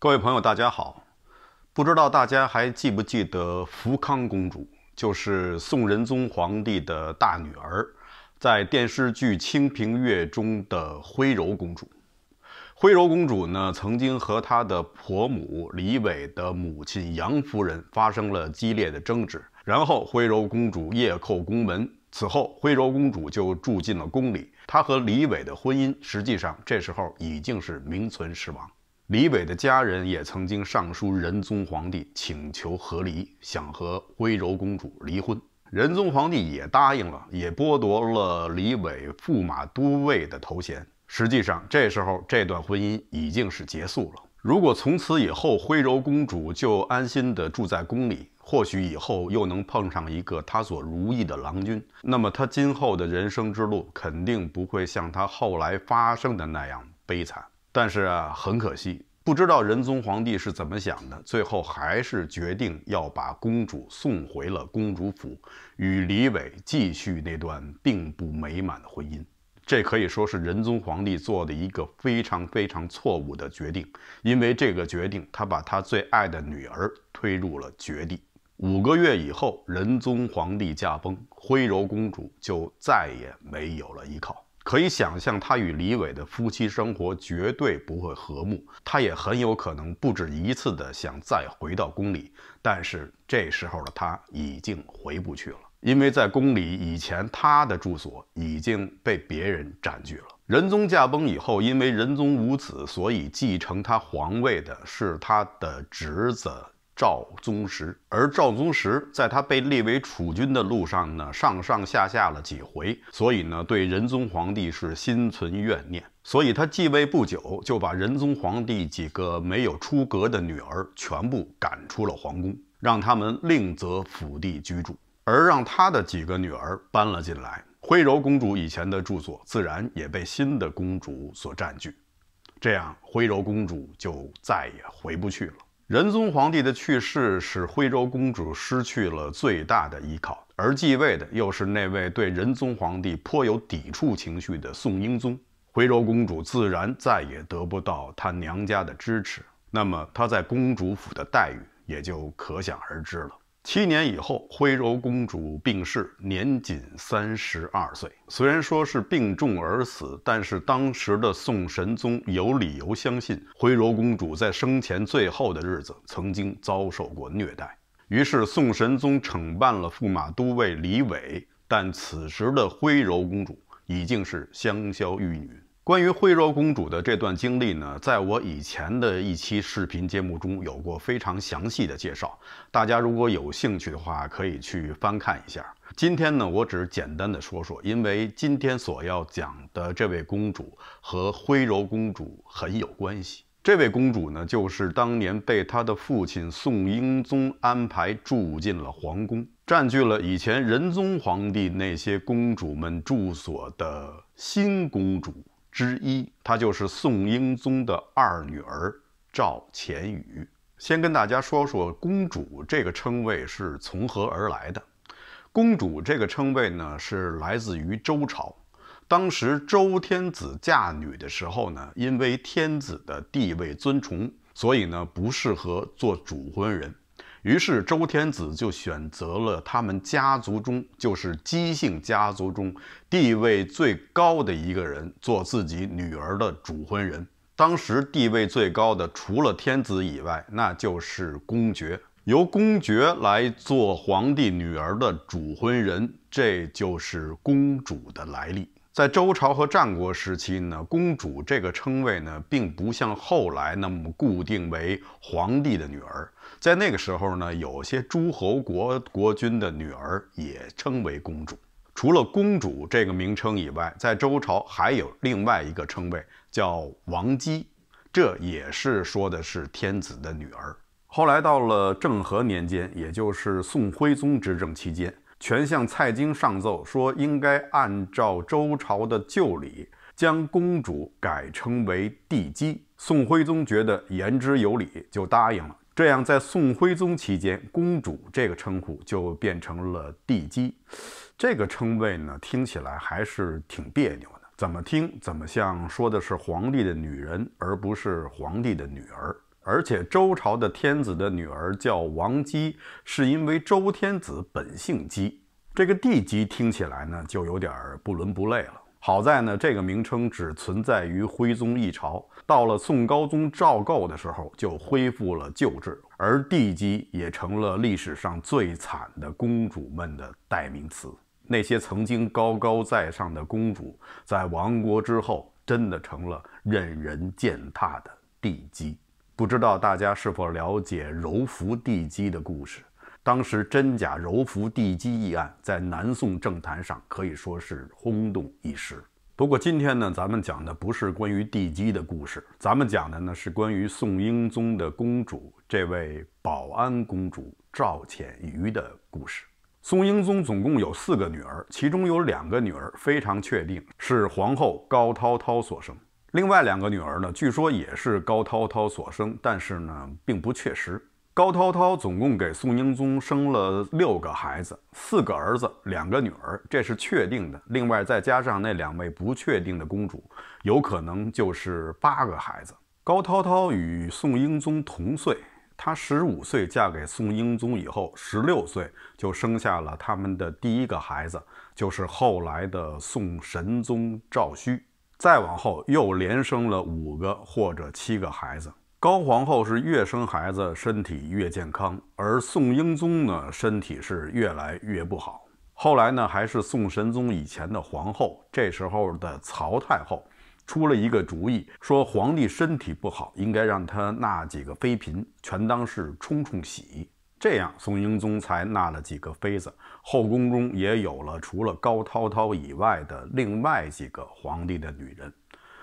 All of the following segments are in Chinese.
各位朋友，大家好！不知道大家还记不记得福康公主，就是宋仁宗皇帝的大女儿，在电视剧《清平乐》中的徽柔公主。徽柔公主呢，曾经和她的婆母李伟的母亲杨夫人发生了激烈的争执，然后徽柔公主夜叩宫门。此后，徽柔公主就住进了宫里。她和李伟的婚姻，实际上这时候已经是名存实亡。李伟的家人也曾经上书仁宗皇帝，请求和离，想和徽柔公主离婚。仁宗皇帝也答应了，也剥夺了李伟驸马都尉的头衔。实际上，这时候这段婚姻已经是结束了。如果从此以后，徽柔公主就安心的住在宫里，或许以后又能碰上一个她所如意的郎君，那么她今后的人生之路肯定不会像她后来发生的那样悲惨。但是啊，很可惜。不知道仁宗皇帝是怎么想的，最后还是决定要把公主送回了公主府，与李伟继续那段并不美满的婚姻。这可以说是仁宗皇帝做的一个非常非常错误的决定，因为这个决定，他把他最爱的女儿推入了绝地。五个月以后，仁宗皇帝驾崩，徽柔公主就再也没有了依靠。可以想象，他与李伟的夫妻生活绝对不会和睦。他也很有可能不止一次的想再回到宫里，但是这时候的他已经回不去了，因为在宫里以前他的住所已经被别人占据了。仁宗驾崩以后，因为仁宗无子，所以继承他皇位的是他的侄子。赵宗实，而赵宗实在他被立为储君的路上呢，上上下下了几回，所以呢，对仁宗皇帝是心存怨念。所以他继位不久，就把仁宗皇帝几个没有出阁的女儿全部赶出了皇宫，让他们另择府地居住，而让他的几个女儿搬了进来。徽柔公主以前的住所自然也被新的公主所占据，这样徽柔公主就再也回不去了。仁宗皇帝的去世使徽州公主失去了最大的依靠，而继位的又是那位对仁宗皇帝颇有抵触情绪的宋英宗，徽州公主自然再也得不到她娘家的支持，那么她在公主府的待遇也就可想而知了。七年以后，徽柔公主病逝，年仅三十二岁。虽然说是病重而死，但是当时的宋神宗有理由相信，徽柔公主在生前最后的日子曾经遭受过虐待。于是，宋神宗惩办了驸马都尉李伟，但此时的徽柔公主已经是香消玉殒。关于徽柔公主的这段经历呢，在我以前的一期视频节目中有过非常详细的介绍，大家如果有兴趣的话，可以去翻看一下。今天呢，我只是简单的说说，因为今天所要讲的这位公主和徽柔公主很有关系。这位公主呢，就是当年被她的父亲宋英宗安排住进了皇宫，占据了以前仁宗皇帝那些公主们住所的新公主。之一，她就是宋英宗的二女儿赵浅雨。先跟大家说说公主这个称谓是从何而来的。公主这个称谓呢，是来自于周朝。当时周天子嫁女的时候呢，因为天子的地位尊崇，所以呢不适合做主婚人。于是周天子就选择了他们家族中，就是姬姓家族中地位最高的一个人做自己女儿的主婚人。当时地位最高的，除了天子以外，那就是公爵，由公爵来做皇帝女儿的主婚人，这就是公主的来历。在周朝和战国时期呢，公主这个称谓呢，并不像后来那么固定为皇帝的女儿。在那个时候呢，有些诸侯国国君的女儿也称为公主。除了公主这个名称以外，在周朝还有另外一个称谓叫王姬，这也是说的是天子的女儿。后来到了政和年间，也就是宋徽宗执政期间，权相蔡京上奏说，应该按照周朝的旧礼，将公主改称为帝姬。宋徽宗觉得言之有理，就答应了。这样，在宋徽宗期间，“公主”这个称呼就变成了“帝姬”。这个称谓呢，听起来还是挺别扭的，怎么听怎么像说的是皇帝的女人，而不是皇帝的女儿。而且，周朝的天子的女儿叫王姬，是因为周天子本姓姬。这个“帝姬”听起来呢，就有点儿不伦不类了。好在呢，这个名称只存在于徽宗一朝，到了宋高宗赵构的时候，就恢复了旧制，而帝姬也成了历史上最惨的公主们的代名词。那些曾经高高在上的公主，在亡国之后，真的成了任人践踏的帝姬。不知道大家是否了解柔福帝姬的故事？当时，真假柔福帝姬一案在南宋政坛上可以说是轰动一时。不过，今天呢，咱们讲的不是关于帝姬的故事，咱们讲的呢是关于宋英宗的公主，这位保安公主赵浅瑜的故事。宋英宗总共有四个女儿，其中有两个女儿非常确定是皇后高滔滔所生，另外两个女儿呢，据说也是高滔滔所生，但是呢，并不确实。高滔滔总共给宋英宗生了六个孩子，四个儿子，两个女儿，这是确定的。另外再加上那两位不确定的公主，有可能就是八个孩子。高滔滔与宋英宗同岁，她十五岁嫁给宋英宗以后，十六岁就生下了他们的第一个孩子，就是后来的宋神宗赵顼。再往后又连生了五个或者七个孩子。高皇后是越生孩子身体越健康，而宋英宗呢，身体是越来越不好。后来呢，还是宋神宗以前的皇后，这时候的曹太后出了一个主意，说皇帝身体不好，应该让他纳几个妃嫔，全当是冲冲喜。这样，宋英宗才纳了几个妃子，后宫中也有了除了高涛涛以外的另外几个皇帝的女人。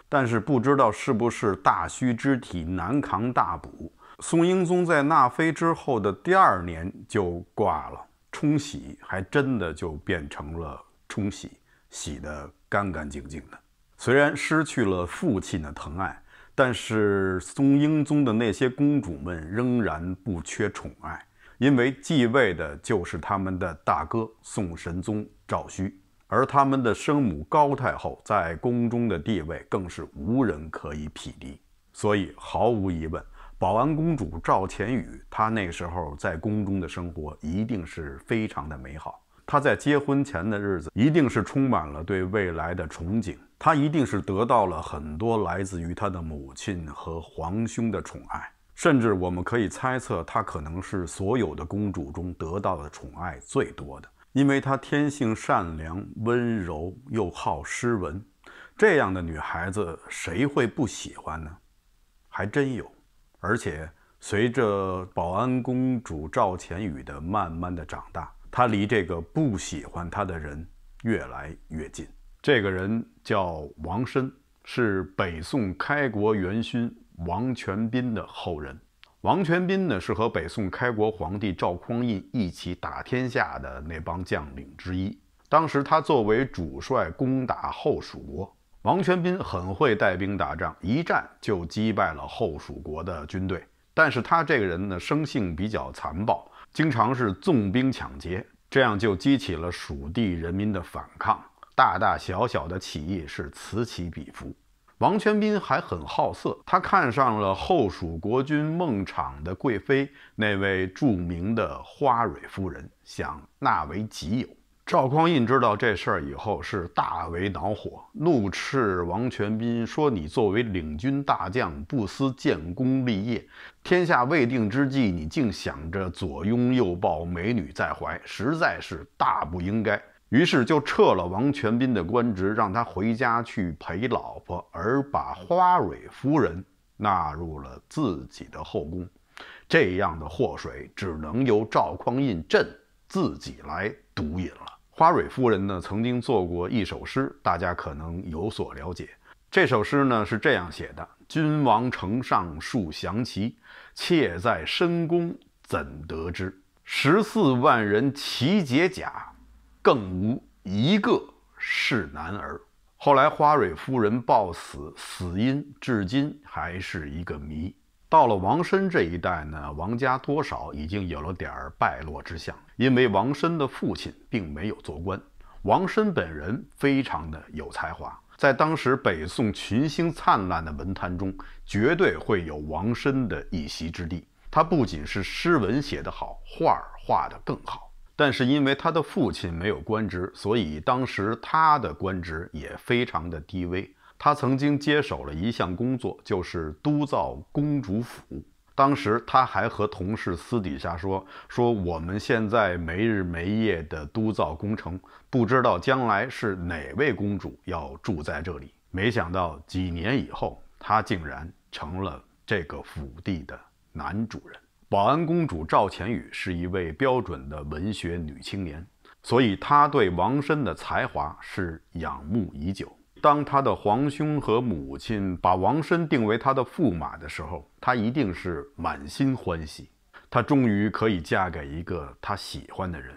但是不知道是不是大虚之体难扛大补，宋英宗在纳妃之后的第二年就挂了。冲喜还真的就变成了冲喜，洗得干干净净的。虽然失去了父亲的疼爱，但是宋英宗的那些公主们仍然不缺宠爱，因为继位的就是他们的大哥宋神宗赵顼。而他们的生母高太后在宫中的地位更是无人可以匹敌，所以毫无疑问，保安公主赵浅宇，她那时候在宫中的生活一定是非常的美好。她在结婚前的日子，一定是充满了对未来的憧憬。她一定是得到了很多来自于她的母亲和皇兄的宠爱，甚至我们可以猜测，她可能是所有的公主中得到的宠爱最多的。因为她天性善良、温柔又好诗文，这样的女孩子谁会不喜欢呢？还真有。而且随着宝安公主赵钱宇的慢慢的长大，她离这个不喜欢她的人越来越近。这个人叫王申，是北宋开国元勋王全斌的后人。王全斌呢，是和北宋开国皇帝赵匡胤一起打天下的那帮将领之一。当时他作为主帅攻打后蜀国，王全斌很会带兵打仗，一战就击败了后蜀国的军队。但是他这个人呢，生性比较残暴，经常是纵兵抢劫，这样就激起了蜀地人民的反抗，大大小小的起义是此起彼伏。王全斌还很好色，他看上了后蜀国君孟昶的贵妃，那位著名的花蕊夫人，想纳为己有。赵匡胤知道这事儿以后，是大为恼火，怒斥王全斌说：“你作为领军大将，不思建功立业，天下未定之际，你竟想着左拥右抱，美女在怀，实在是大不应该。”于是就撤了王全斌的官职，让他回家去陪老婆，而把花蕊夫人纳入了自己的后宫。这样的祸水只能由赵匡胤朕自己来独饮了。花蕊夫人呢，曾经做过一首诗，大家可能有所了解。这首诗呢是这样写的：“君王城上树降旗，妾在深宫怎得知？十四万人齐解甲。”更无一个是男儿。后来花蕊夫人暴死，死因至今还是一个谜。到了王申这一代呢，王家多少已经有了点儿败落之象，因为王申的父亲并没有做官。王申本人非常的有才华，在当时北宋群星灿烂的文坛中，绝对会有王申的一席之地。他不仅是诗文写得好，画画的更好。但是因为他的父亲没有官职，所以当时他的官职也非常的低微。他曾经接手了一项工作，就是督造公主府。当时他还和同事私底下说：“说我们现在没日没夜的督造工程，不知道将来是哪位公主要住在这里。”没想到几年以后，他竟然成了这个府地的男主人。保安公主赵浅宇是一位标准的文学女青年，所以她对王申的才华是仰慕已久。当她的皇兄和母亲把王申定为她的驸马的时候，她一定是满心欢喜。她终于可以嫁给一个她喜欢的人。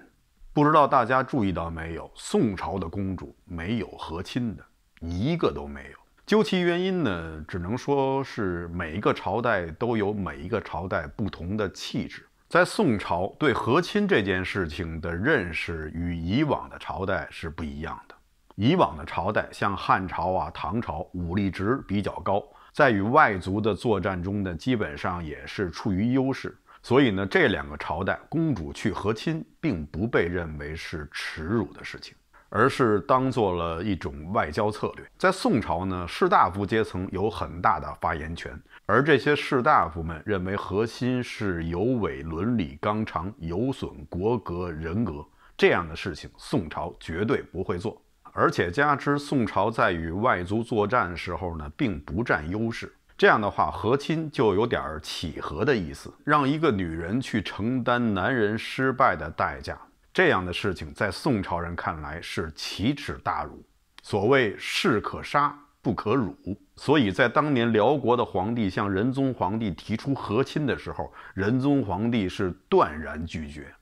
不知道大家注意到没有？宋朝的公主没有和亲的，一个都没有。究其原因呢，只能说是每一个朝代都有每一个朝代不同的气质。在宋朝，对和亲这件事情的认识与以往的朝代是不一样的。以往的朝代，像汉朝啊、唐朝，武力值比较高，在与外族的作战中呢，基本上也是处于优势。所以呢，这两个朝代公主去和亲，并不被认为是耻辱的事情。而是当做了一种外交策略。在宋朝呢，士大夫阶层有很大的发言权，而这些士大夫们认为和亲是有违伦理纲常、有损国格人格这样的事情，宋朝绝对不会做。而且加之宋朝在与外族作战的时候呢，并不占优势，这样的话和亲就有点儿乞和的意思，让一个女人去承担男人失败的代价。这样的事情在宋朝人看来是奇耻大辱。所谓士可杀，不可辱。所以在当年辽国的皇帝向仁宗皇帝提出和亲的时候，仁宗皇帝是断然拒绝，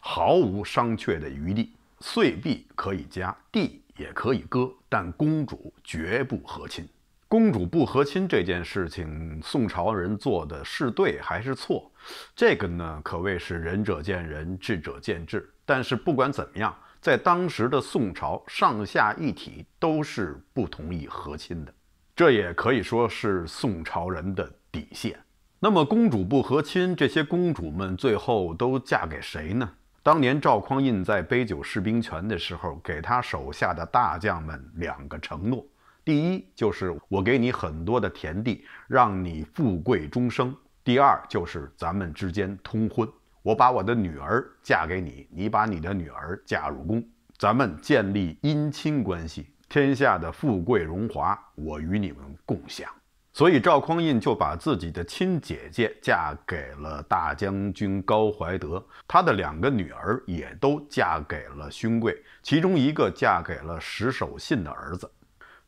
毫无商榷的余地。岁币可以加，地也可以割，但公主绝不和亲。公主不和亲这件事情，宋朝人做的是对还是错？这个呢，可谓是仁者见仁，智者见智。但是不管怎么样，在当时的宋朝上下一体都是不同意和亲的，这也可以说是宋朝人的底线。那么公主不和亲，这些公主们最后都嫁给谁呢？当年赵匡胤在杯酒释兵权的时候，给他手下的大将们两个承诺。第一就是我给你很多的田地，让你富贵终生。第二就是咱们之间通婚，我把我的女儿嫁给你，你把你的女儿嫁入宫，咱们建立姻亲关系，天下的富贵荣华我与你们共享。所以赵匡胤就把自己的亲姐姐嫁给了大将军高怀德，他的两个女儿也都嫁给了勋贵，其中一个嫁给了石守信的儿子。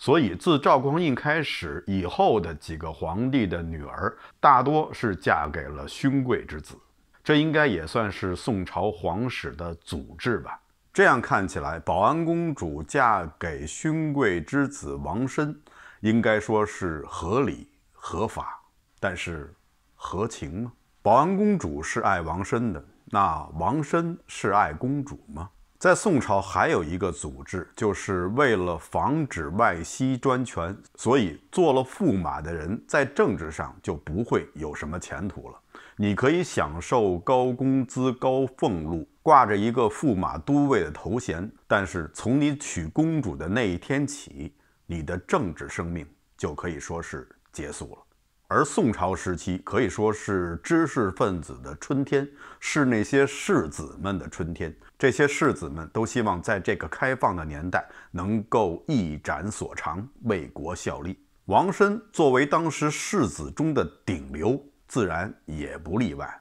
所以，自赵匡胤开始以后的几个皇帝的女儿，大多是嫁给了勋贵之子，这应该也算是宋朝皇室的祖制吧。这样看起来，保安公主嫁给勋贵之子王申，应该说是合理合法。但是，合情吗？保安公主是爱王申的，那王申是爱公主吗？在宋朝还有一个组织，就是为了防止外戚专权，所以做了驸马的人在政治上就不会有什么前途了。你可以享受高工资、高俸禄，挂着一个驸马都尉的头衔，但是从你娶公主的那一天起，你的政治生命就可以说是结束了。而宋朝时期可以说是知识分子的春天，是那些士子们的春天。这些士子们都希望在这个开放的年代能够一展所长，为国效力。王申作为当时士子中的顶流，自然也不例外。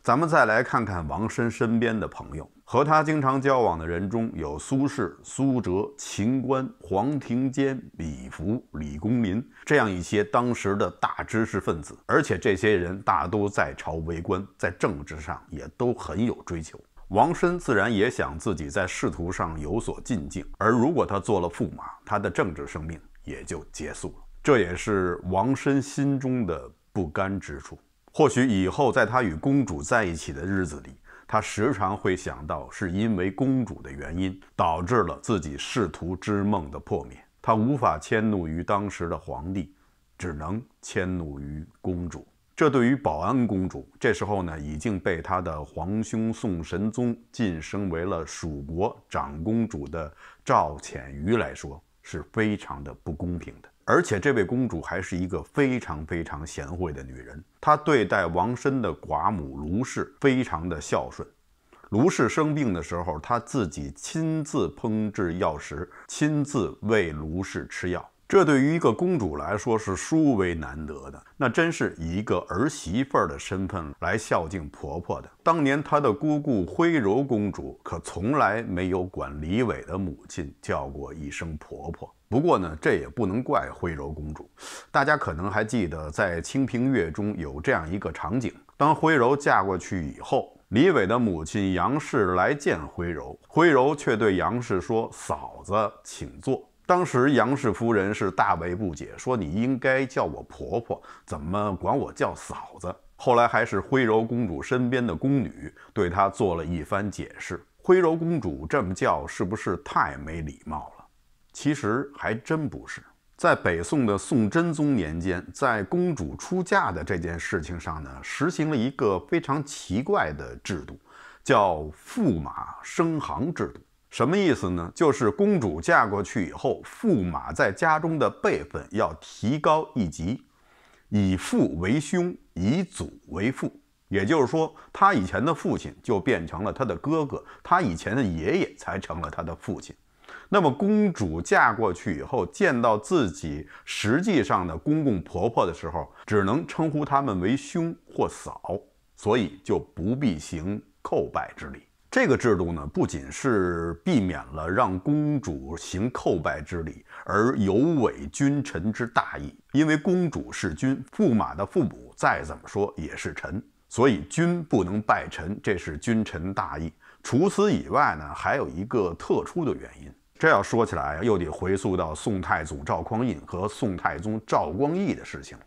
咱们再来看看王申身边的朋友，和他经常交往的人中有苏轼、苏辙、秦观、黄庭坚、李福、李公麟这样一些当时的大知识分子，而且这些人大都在朝为官，在政治上也都很有追求。王申自然也想自己在仕途上有所进境，而如果他做了驸马，他的政治生命也就结束了。这也是王申心中的不甘之处。或许以后在他与公主在一起的日子里，他时常会想到，是因为公主的原因，导致了自己仕途之梦的破灭。他无法迁怒于当时的皇帝，只能迁怒于公主。这对于保安公主，这时候呢已经被她的皇兄宋神宗晋升为了蜀国长公主的赵浅瑜来说，是非常的不公平的。而且这位公主还是一个非常非常贤惠的女人，她对待王申的寡母卢氏非常的孝顺。卢氏生病的时候，她自己亲自烹制药食，亲自喂卢氏吃药。这对于一个公主来说是殊为难得的，那真是以一个儿媳妇儿的身份来孝敬婆婆的。当年她的姑姑徽柔公主可从来没有管李伟的母亲叫过一声婆婆。不过呢，这也不能怪徽柔公主。大家可能还记得，在《清平乐》中有这样一个场景：当徽柔嫁过去以后，李伟的母亲杨氏来见徽柔，徽柔却对杨氏说：“嫂子，请坐。”当时杨氏夫人是大为不解，说：“你应该叫我婆婆，怎么管我叫嫂子？”后来还是徽柔公主身边的宫女对她做了一番解释。徽柔公主这么叫是不是太没礼貌了？其实还真不是。在北宋的宋真宗年间，在公主出嫁的这件事情上呢，实行了一个非常奇怪的制度，叫“驸马升行”制度。什么意思呢？就是公主嫁过去以后，驸马在家中的辈分要提高一级，以父为兄，以祖为父。也就是说，他以前的父亲就变成了他的哥哥，他以前的爷爷才成了他的父亲。那么，公主嫁过去以后，见到自己实际上的公公婆婆的时候，只能称呼他们为兄或嫂，所以就不必行叩拜之礼。这个制度呢，不仅是避免了让公主行叩拜之礼而有违君臣之大义，因为公主是君，驸马的父母再怎么说也是臣，所以君不能拜臣，这是君臣大义。除此以外呢，还有一个特殊的原因。这要说起来，又得回溯到宋太祖赵匡胤和宋太宗赵光义的事情了。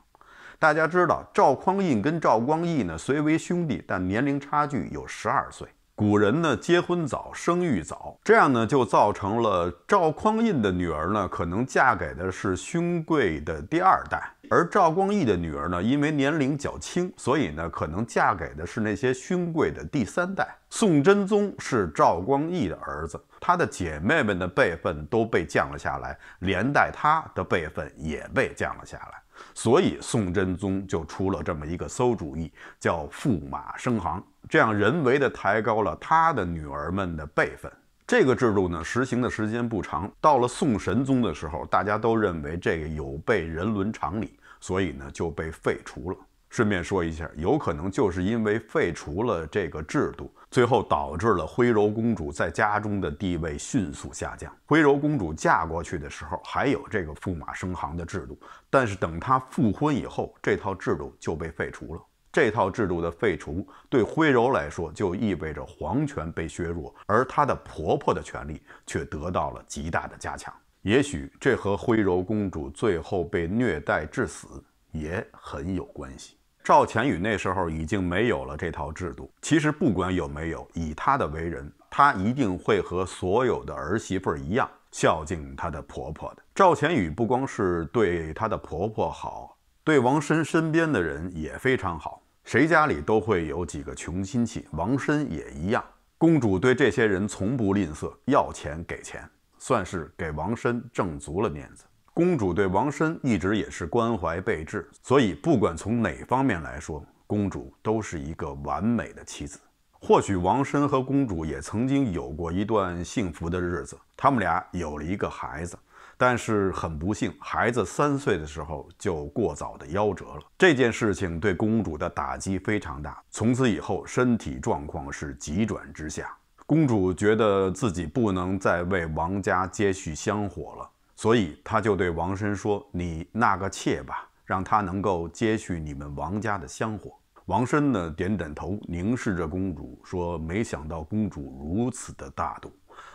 大家知道，赵匡胤跟赵光义呢，虽为兄弟，但年龄差距有十二岁。古人呢，结婚早，生育早，这样呢，就造成了赵匡胤的女儿呢，可能嫁给的是勋贵的第二代，而赵光义的女儿呢，因为年龄较轻，所以呢，可能嫁给的是那些勋贵的第三代。宋真宗是赵光义的儿子，他的姐妹们的辈分都被降了下来，连带他的辈分也被降了下来。所以宋真宗就出了这么一个馊主意，叫“驸马升行”，这样人为的抬高了他的女儿们的辈分。这个制度呢，实行的时间不长，到了宋神宗的时候，大家都认为这个有悖人伦常理，所以呢就被废除了。顺便说一下，有可能就是因为废除了这个制度，最后导致了徽柔公主在家中的地位迅速下降。徽柔公主嫁过去的时候，还有这个驸马升行的制度，但是等她复婚以后，这套制度就被废除了。这套制度的废除，对徽柔来说就意味着皇权被削弱，而她的婆婆的权利却得到了极大的加强。也许这和徽柔公主最后被虐待致死也很有关系。赵乾宇那时候已经没有了这套制度。其实不管有没有，以他的为人，他一定会和所有的儿媳妇一样孝敬他的婆婆的。赵乾宇不光是对她的婆婆好，对王申身边的人也非常好。谁家里都会有几个穷亲戚，王申也一样。公主对这些人从不吝啬，要钱给钱，算是给王申挣足了面子。公主对王申一直也是关怀备至，所以不管从哪方面来说，公主都是一个完美的妻子。或许王申和公主也曾经有过一段幸福的日子，他们俩有了一个孩子，但是很不幸，孩子三岁的时候就过早的夭折了。这件事情对公主的打击非常大，从此以后身体状况是急转直下，公主觉得自己不能再为王家接续香火了。所以他就对王申说：“你纳个妾吧，让她能够接续你们王家的香火。”王申呢点点头，凝视着公主说：“没想到公主如此的大度，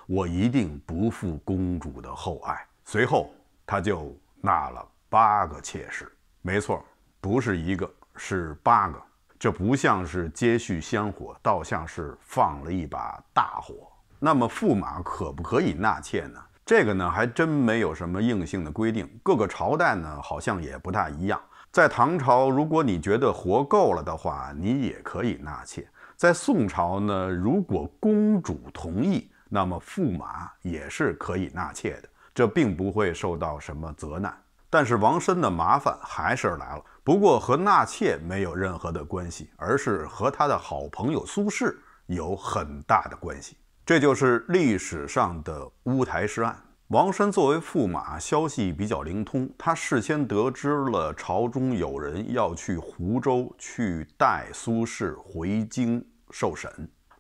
我一定不负公主的厚爱。”随后他就纳了八个妾室，没错，不是一个，是八个。这不像是接续香火，倒像是放了一把大火。那么驸马可不可以纳妾呢？这个呢，还真没有什么硬性的规定，各个朝代呢好像也不大一样。在唐朝，如果你觉得活够了的话，你也可以纳妾；在宋朝呢，如果公主同意，那么驸马也是可以纳妾的，这并不会受到什么责难。但是王申的麻烦还是来了，不过和纳妾没有任何的关系，而是和他的好朋友苏轼有很大的关系。这就是历史上的乌台诗案。王申作为驸马，消息比较灵通，他事先得知了朝中有人要去湖州去带苏轼回京受审，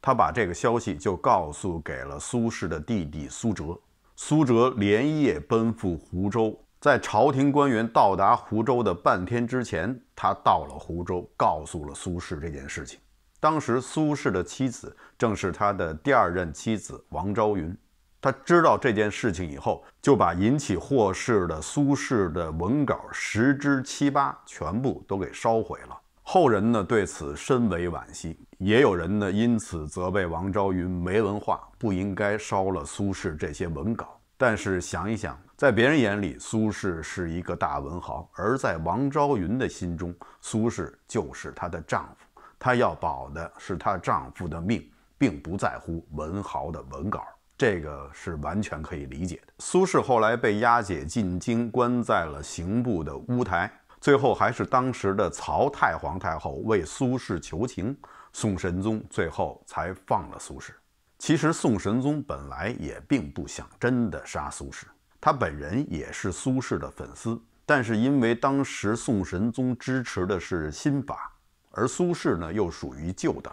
他把这个消息就告诉给了苏轼的弟弟苏辙。苏辙连夜奔赴湖州，在朝廷官员到达湖州的半天之前，他到了湖州，告诉了苏轼这件事情。当时苏轼的妻子正是他的第二任妻子王昭云，他知道这件事情以后，就把引起祸事的苏轼的文稿十之七八全部都给烧毁了。后人呢对此深为惋惜，也有人呢因此责备王昭云没文化，不应该烧了苏轼这些文稿。但是想一想，在别人眼里苏轼是一个大文豪，而在王昭云的心中，苏轼就是她的丈夫。她要保的是她丈夫的命，并不在乎文豪的文稿，这个是完全可以理解的。苏轼后来被押解进京，关在了刑部的乌台，最后还是当时的曹太皇太后为苏轼求情，宋神宗最后才放了苏轼。其实宋神宗本来也并不想真的杀苏轼，他本人也是苏轼的粉丝，但是因为当时宋神宗支持的是新法。而苏轼呢，又属于旧党，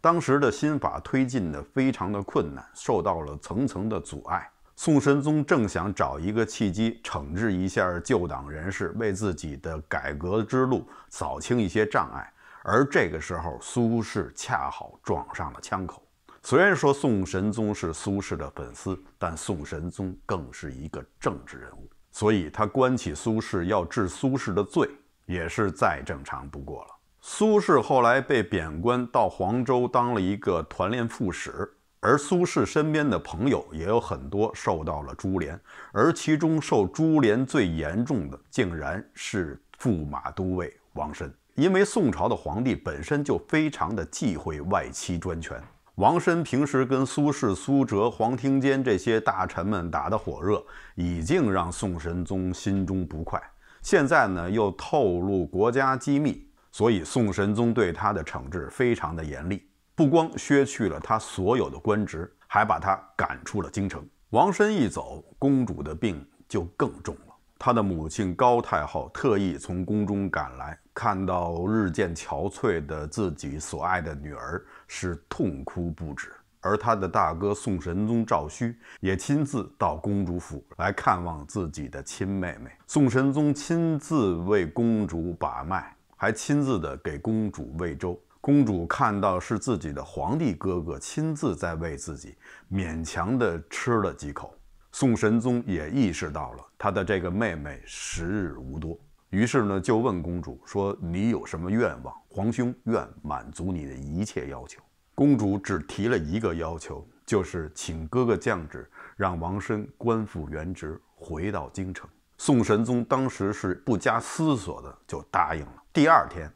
当时的新法推进的非常的困难，受到了层层的阻碍。宋神宗正想找一个契机，惩治一下旧党人士，为自己的改革之路扫清一些障碍。而这个时候，苏轼恰好撞上了枪口。虽然说宋神宗是苏轼的粉丝，但宋神宗更是一个政治人物，所以他关起苏轼，要治苏轼的罪，也是再正常不过了。苏轼后来被贬官到黄州，当了一个团练副使。而苏轼身边的朋友也有很多受到了株连，而其中受株连最严重的，竟然是驸马都尉王申，因为宋朝的皇帝本身就非常的忌讳外戚专权，王申平时跟苏轼、苏辙、黄庭坚这些大臣们打得火热，已经让宋神宗心中不快。现在呢，又透露国家机密。所以，宋神宗对他的惩治非常的严厉，不光削去了他所有的官职，还把他赶出了京城。王申一走，公主的病就更重了。她的母亲高太后特意从宫中赶来，看到日渐憔悴的自己所爱的女儿，是痛哭不止。而他的大哥宋神宗赵顼也亲自到公主府来看望自己的亲妹妹。宋神宗亲自为公主把脉。还亲自的给公主喂粥，公主看到是自己的皇帝哥哥亲自在喂自己，勉强的吃了几口。宋神宗也意识到了他的这个妹妹时日无多，于是呢就问公主说：“你有什么愿望？皇兄愿满足你的一切要求。”公主只提了一个要求，就是请哥哥降旨让王申官复原职，回到京城。宋神宗当时是不加思索的就答应了。第二天，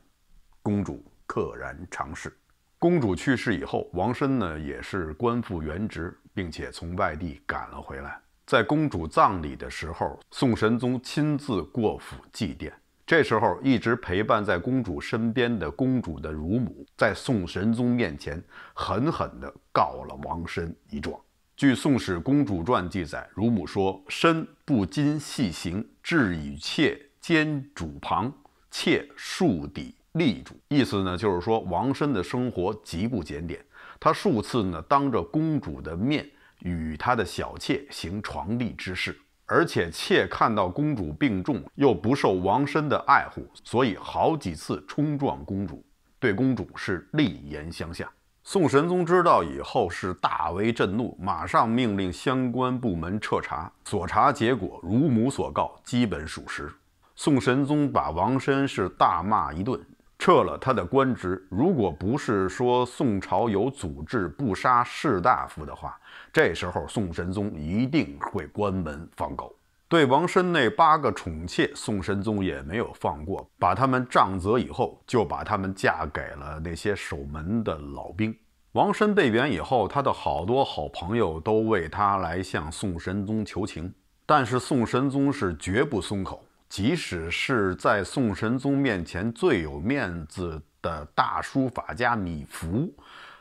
公主溘然长逝。公主去世以后，王申呢也是官复原职，并且从外地赶了回来。在公主葬礼的时候，宋神宗亲自过府祭奠。这时候，一直陪伴在公主身边的公主的乳母，在宋神宗面前狠狠地告了王申一状。据《宋史·公主传》记载，乳母说：“申不禁细行，至以妾兼主旁。”妾树底立主，意思呢，就是说王申的生活极不检点，他数次呢当着公主的面与他的小妾行床笠之事，而且妾看到公主病重，又不受王申的爱护，所以好几次冲撞公主，对公主是厉言相向。宋神宗知道以后是大为震怒，马上命令相关部门彻查，所查结果如母所告，基本属实。宋神宗把王申是大骂一顿，撤了他的官职。如果不是说宋朝有组织不杀士大夫的话，这时候宋神宗一定会关门放狗。对王申那八个宠妾，宋神宗也没有放过，把他们杖责以后，就把他们嫁给了那些守门的老兵。王申被贬以后，他的好多好朋友都为他来向宋神宗求情，但是宋神宗是绝不松口。即使是在宋神宗面前最有面子的大书法家米芾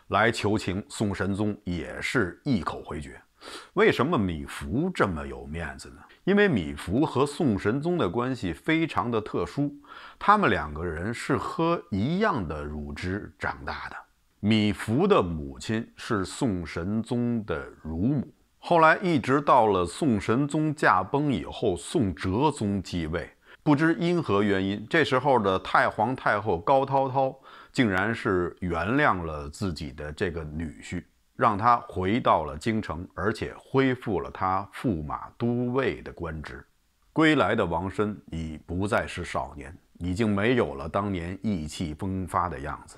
来求情，宋神宗也是一口回绝。为什么米芾这么有面子呢？因为米芾和宋神宗的关系非常的特殊，他们两个人是喝一样的乳汁长大的。米芾的母亲是宋神宗的乳母。后来一直到了宋神宗驾崩以后，宋哲宗继位，不知因何原因，这时候的太皇太后高涛涛竟然是原谅了自己的这个女婿，让他回到了京城，而且恢复了他驸马都尉的官职。归来的王申已不再是少年，已经没有了当年意气风发的样子。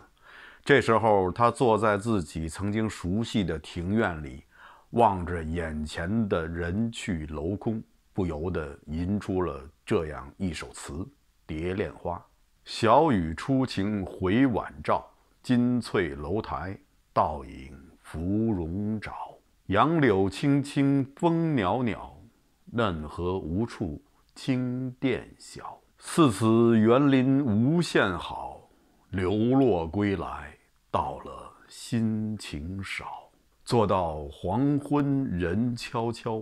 这时候，他坐在自己曾经熟悉的庭院里。望着眼前的人去楼空，不由得吟出了这样一首词：《蝶恋花》。小雨初晴回晚照，金翠楼台，倒影芙蓉沼。杨柳青青风袅袅，嫩荷无处青殿小。似此园林无限好，流落归来，到了心情少。做到黄昏人悄悄，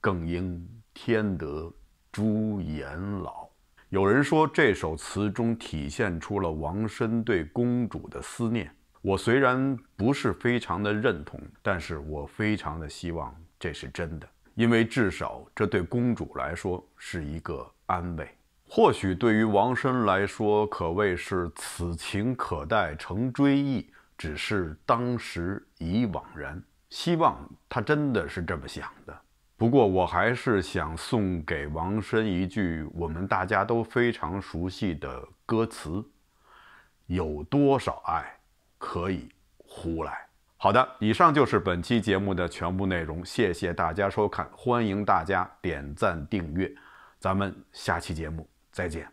更应添得朱颜老。有人说这首词中体现出了王申对公主的思念，我虽然不是非常的认同，但是我非常的希望这是真的，因为至少这对公主来说是一个安慰。或许对于王申来说，可谓是此情可待成追忆，只是当时。已惘然，希望他真的是这么想的。不过，我还是想送给王申一句我们大家都非常熟悉的歌词：有多少爱可以胡来？好的，以上就是本期节目的全部内容，谢谢大家收看，欢迎大家点赞订阅，咱们下期节目再见。